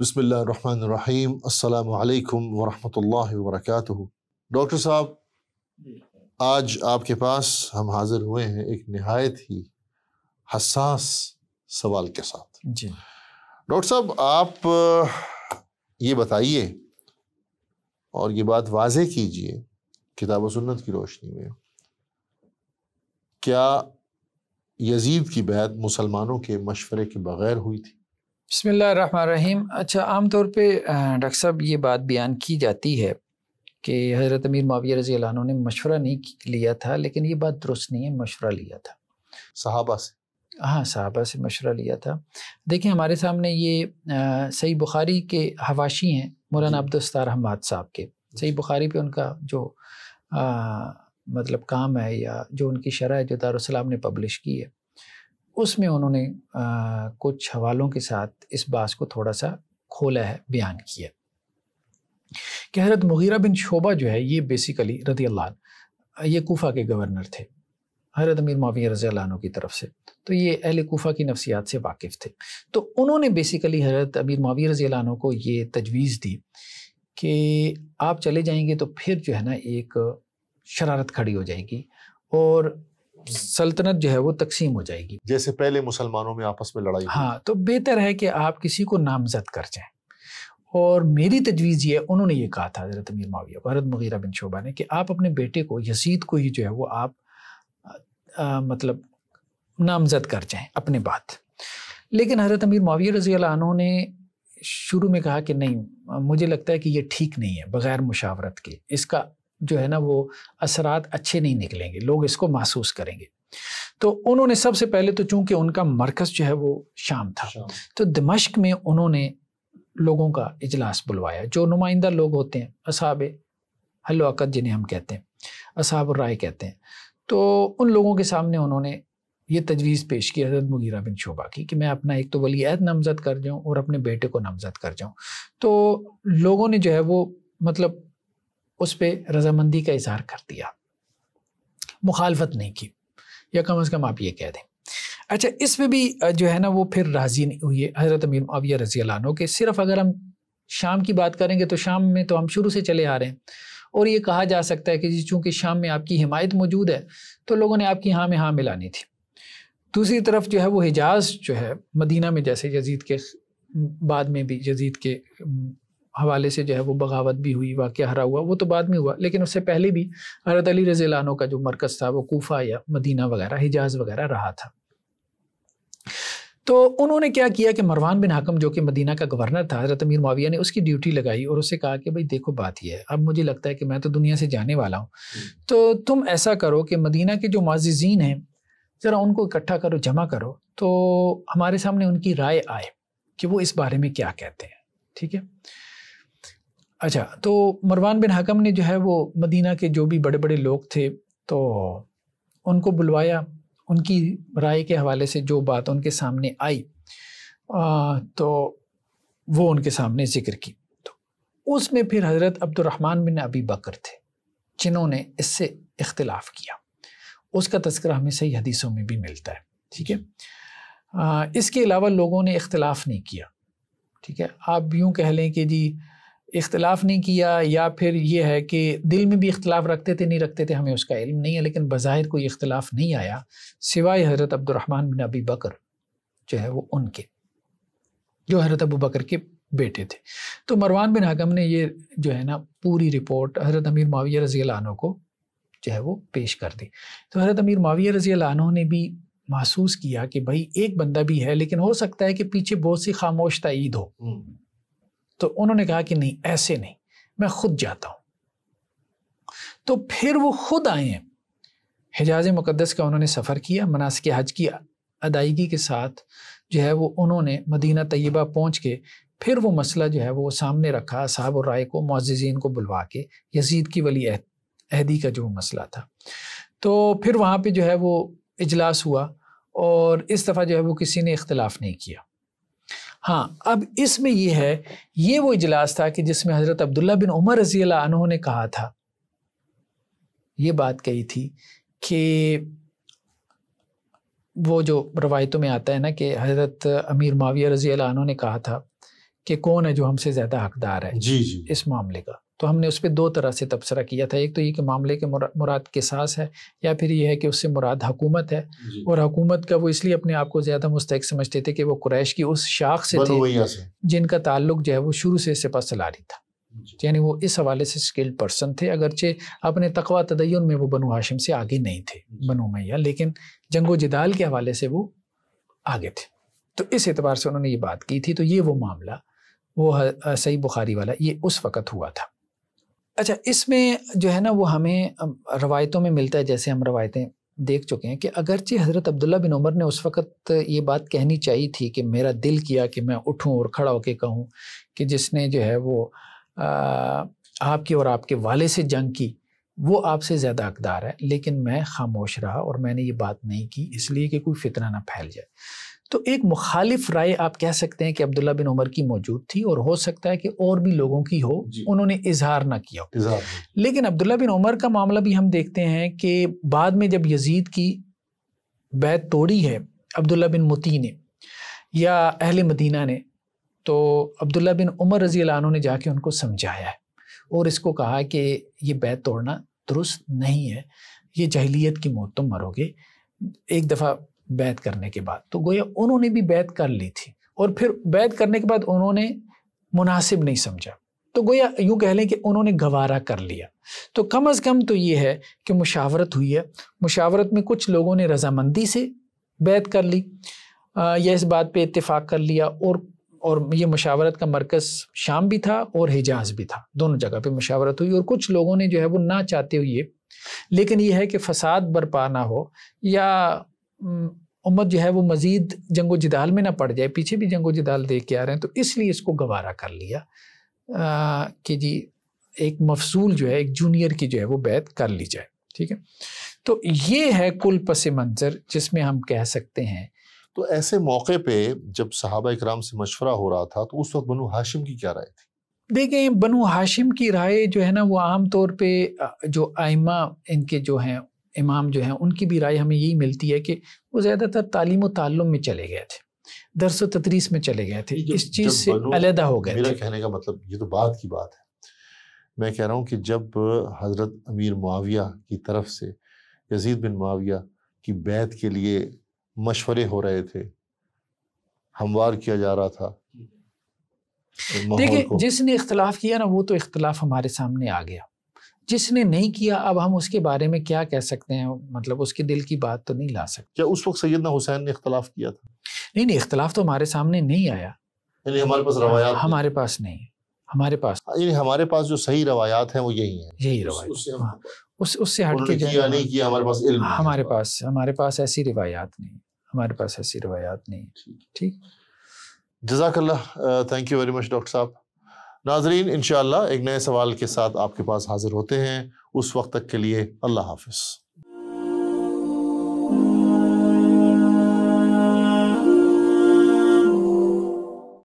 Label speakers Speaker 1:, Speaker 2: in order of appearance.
Speaker 1: बसमीम अल्लाम वरहमतुल्लाहि वर्क डॉक्टर साहब आज आपके पास हम हाज़िर हुए हैं एक नहायत ही हसास सवाल के साथ डॉक्टर साहब आप ये बताइए और ये बात वाजे कीजिए किताब सुन्नत की रोशनी में क्या यजीद की बैत मुसलमानों के मशवरे के बग़ैर हुई थी
Speaker 2: बसमीम अच्छा आम तौर पे डॉक्टर साहब ये बात बयान की जाती है कि हज़रत अमीर माविया रजी ने मशवरा नहीं लिया था लेकिन ये बात दुरुस्त नहीं है मशवरा लिया था सहाबा से हाँ सहाबा से मशवरा लिया था देखिए हमारे सामने ये सही बुखारी के हवाशी हैं मौलाना अब्दुलस्तार हमाद साहब के सही बुखारी पे उनका जो आ, मतलब काम है या जो उनकी शरह है जो दारुसलाम ने पब्लिश की है उसमें उन्होंने कुछ हवालों के साथ इस बास को थोड़ा सा खोला है बयान किया कि हजरत मुगीरा बिन शोबा जो है ये बेसिकली रदी अल्लाह ये कोफ़ा के गवर्नर थे हजरत अमीर माविया रज़ी अल्लाह की तरफ से तो ये अहल कोफ़ा की नफसियात से वाकिफ़ थे तो उन्होंने बेसिकली हजरत अमीर माविया रज़ी अल्लाह को ये तजवीज़ दी कि आप चले जाएंगे तो फिर जो है ना एक शरारत खड़ी हो जाएगी और सल्तनत जो है वो तकसीम हो जाएगी जैसे
Speaker 1: पहले मुसलमानों में आपस में लड़ाई हाँ
Speaker 2: तो बेहतर है कि आप किसी को नामजद कर जाएं और मेरी तजवीज़ ये उन्होंने ये कहा था हज़रत अमीर माविया को मगीरा बिन शोबा ने कि आप अपने बेटे को यजीद को ही जो है वो आप आ, मतलब नामजद कर जाएं अपने बात लेकिन हज़रत अमीर माविया रजी ने शुरू में कहा कि नहीं मुझे लगता है कि ये ठीक नहीं है बग़ैर मुशावरत के इसका जो है ना वो असरात अच्छे नहीं निकलेंगे लोग इसको महसूस करेंगे तो उन्होंने सबसे पहले तो चूंकि उनका मरकज़ जो है वो शाम था तो दमश्क में उन्होंने लोगों का इजलास बुलवाया जो नुमाइंदा लोग होते हैं असाब हल्लकत जिन्हें हम कहते हैं असाब राय कहते हैं तो उन लोगों के सामने उन्होंने ये तजवीज़ पेश की हजरत मुगीरा बिन शोभा की कि मैं अपना एक तो वली अहद नामज़द कर जाऊँ और अपने बेटे को नामज़द कर जाऊँ तो लोगों ने जो है वो मतलब उस पर रजामंदी का इजहार कर दिया मुखालफत नहीं की या कम अज़ कम आप ये कह दें अच्छा इसमें भी जो है ना वो फिर राज़ी नहीं हुई हज़रत अमीर माविया रजी अल्लाह के सिर्फ अगर हम शाम की बात करेंगे तो शाम में तो हम शुरू से चले आ रहे हैं और ये कहा जा सकता है कि जी चूँकि शाम में आपकी हिमायत मौजूद है तो लोगों ने आपकी हाँ में हाँ मिलानी थी दूसरी तरफ जो है वो हिजाज जो है मदीना में जैसे यजीद के बाद में भी यजीद के हवाले से जो है वो बगावत भी हुई वाक्य हरा हुआ वो तो बाद में हुआ लेकिन उससे पहले भी हरत अली रजीलानों का जो मरकज़ था वो कोफा या मदीना वगैरह हिजाज वगैरह रहा था तो उन्होंने क्या किया कि मरवान बिन हाकम जो कि मदीना का गवर्नर था हजरत अमीर माविया ने उसकी ड्यूटी लगाई और उससे कहा कि भाई देखो बात यह है अब मुझे लगता है कि मैं तो दुनिया से जाने वाला हूँ हम्म। तो तुम ऐसा करो कि मदीना के जो माजीजीन हैं ज़रा उनको इकट्ठा करो जमा करो तो हमारे सामने उनकी राय आए कि वो इस बारे में क्या कहते हैं ठीक है अच्छा तो मरवान बिन हकम ने जो है वो मदीना के जो भी बड़े बड़े लोग थे तो उनको बुलवाया उनकी राय के हवाले से जो बात उनके सामने आई आ, तो वो उनके सामने जिक्र की तो उसमें फिर हज़रत अब्दुलरहमान बिन अबी बकर थे जिन्होंने इससे इख्तलाफ किया उसका तस्करा हमें सही हदीसों में भी मिलता है ठीक है इसके अलावा लोगों ने इख्तलाफ नहीं किया ठीक है आप यूँ कह लें कि जी इख्तलाफ नहीं किया या फिर ये है कि दिल में भी इख्तलाफ रखते थे नहीं रखते थे हमें उसका इल्म नहीं है लेकिन बाहिर कोई इख्तलाफ नहीं आया सिवाय हज़रत अब्दुलरहमान बिन अबी बकर जो है वो उनके जो हज़रत अबू बकर के बेटे थे तो मरवान बिन हकम ने ये जो है ना पूरी रिपोर्ट हज़रत अमीर माविया रज़ी अनहों को जो है वो पेश कर दी तो हज़रत अमीर माविया रज़ी अनहों ने भी महसूस किया कि भाई एक बंदा भी है लेकिन हो सकता है कि पीछे बहुत सी खामोश तईद हो हम्म। तो उन्होंने कहा कि नहीं ऐसे नहीं मैं खुद जाता हूँ तो फिर वो खुद आए हैं हिजाज मुकदस का उन्होंने सफ़र किया के हज की अदायगी के साथ जो है वो उन्होंने मदीना तय्यबा पहुँच के फिर वो मसला जो है वो सामने रखा साहब और राय को मोजीन को बुलवा के यजीद की वली अहदी का जो मसला था तो फिर वहाँ पे जो है वो इजलास हुआ और इस दफ़ा जो है वो किसी ने इख्तलाफ नहीं किया हाँ अब इसमें यह है ये वो इजलास था कि जिसमें हज़रत अब्दुल्ला बिन उमर रजी अनु ने कहा था ये बात कही थी कि वो जो रवायतों में आता है ना कि हज़रत अमीर माविया रजी अनहों ने कहा था कि कौन है जो हमसे ज़्यादा हकदार है जी जी इस मामले का तो हमने उस पर दो तरह से तबसरा किया था एक तो ये कि मामले के मुराद के सास है या फिर ये है कि उससे मुराद हकूमत है और हकूमत का वो इसलिए अपने आप को ज़्यादा मुस्तक समझते थे कि वो कुरैश की उस शाख से थे जिनका ताल्लुक जो है वो शुरू से सिपा रही था यानी वो इस हवाले से स्किल्ड पर्सन थे अगरचे अपने तकवा तदयन में वो बनु हाशिम से आगे नहीं थे बनु मैया लेकिन जंगो जिदाल के हवाले से वो आगे थे तो इस एतबार से उन्होंने ये बात की थी तो ये वो मामला वो सही बुखारी वाला ये उस वक़्त हुआ था अच्छा इसमें जो है ना वो हमें रवायतों में मिलता है जैसे हम रवायतें देख चुके हैं कि अगरचे हज़रत अब्दुल्ला बिन उमर ने उस वक़्त ये बात कहनी चाहिए थी कि मेरा दिल किया कि मैं उठूं और खड़ा होकर कहूं कि जिसने जो है वो आपके और आपके वाले से जंग की वो आपसे ज़्यादा अकदार है लेकिन मैं खामोश रहा और मैंने ये बात नहीं की इसलिए कि कोई फितना ना फैल जाए तो एक मुखालिफ राय आप कह सकते हैं कि अब्दुल्ला बिन उमर की मौजूद थी और हो सकता है कि और भी लोगों की हो उन्होंने इजहार ना किया हो लेकिन अब्दुल्ला बिन उमर का मामला भी हम देखते हैं कि बाद में जब यजीद की बैत तोड़ी है अब्दुल्ला बिन मुती ने या अहल मदीना ने तो अब्दुल्ला बिन उमर रजी ने जाके उनको समझाया है और इसको कहा कि ये बैत तोड़ना दुरुस्त नहीं है ये जहलीत की मौत तुम तो मरोगे एक दफ़ा बैत करने के बाद तो गोया उन्होंने भी बैत कर ली थी और फिर बैत करने के बाद उन्होंने मुनासिब नहीं समझा तो गोया यूँ कह लें कि उन्होंने गवारा कर लिया तो कम अज़ कम तो ये है कि मुशावरत हुई है मुशावरत में कुछ लोगों ने रजामंदी से बैत कर ली या इस बात पे इतफाक़ कर लिया और और ये मशावरत का मरकज़ शाम भी था और हिजाज भी था दोनों जगह पे मशावरत हुई और कुछ लोगों ने जो है वो ना चाहते हुए लेकिन ये है कि फसाद बरपा ना हो या उम्मत जो है वो मज़ीद जंगो जिदाल में ना पड़ जाए पीछे भी जंगो जिदाल दे के आ रहे हैं तो इसलिए इसको गवारा कर लिया कि जी एक मफसूल जो है एक जूनियर की जो है वो बैत कर ली जाए ठीक है तो ये है कुल पस मंज़र जिसमें हम कह सकते हैं
Speaker 1: तो ऐसे मौके पे जब सहाबा इकराम से मशवरा हो रहा था तो उस वक्त बनु हाशिम की क्या राय थी
Speaker 2: देखें बनु हाशिम की राय जो है ना वो आम तौर पे जो आइमा इनके जो हैं इमाम जो हैं उनकी भी राय हमें यही मिलती है कि वो ज़्यादातर तालीम व ताल्लुम में चले गए थे दरस तदरीस में चले गए थे इस चीज़ से अलहदा हो गए मेरा
Speaker 1: कहने का मतलब ये तो बात की बात है मैं कह रहा हूँ कि जब हज़रत अमीर मुआविया की तरफ से यजीद बिन मुआविया की बैत के लिए मशवरे हो रहे थे हमवार किया जा रहा था
Speaker 2: देखिए जिसने इख्तलाफ किया ना वो तो इख्तलाफ हमारे सामने आ गया जिसने नहीं किया अब हम उसके बारे में क्या कह सकते हैं मतलब उसके दिल की बात तो नहीं ला सकते क्या उस वक्त सैदना हुसैन ने इख्तलाफ किया था नहीं नहीं इख्तलाफ तो हमारे सामने नहीं आया
Speaker 1: यानी हमारे पास रवायात हमारे
Speaker 2: पास नहीं हमारे पास
Speaker 1: हाँ, यानी हमारे पास जो सही रवायात हैं वो यही है यही रवायत
Speaker 2: उससे हाँ, हट के नहीं किया हमारे पास हाँ, हमारे पास हमारे पास ऐसी रिवायात नहीं हमारे पास ऐसी रवायात नहीं ठीक
Speaker 1: जजाकल्ला thank you very much doctor साहब नाजरीन इन एक नए सवाल के साथ आपके पास हाजिर होते हैं उस वक्त तक के लिए अल्लाह हाफिज़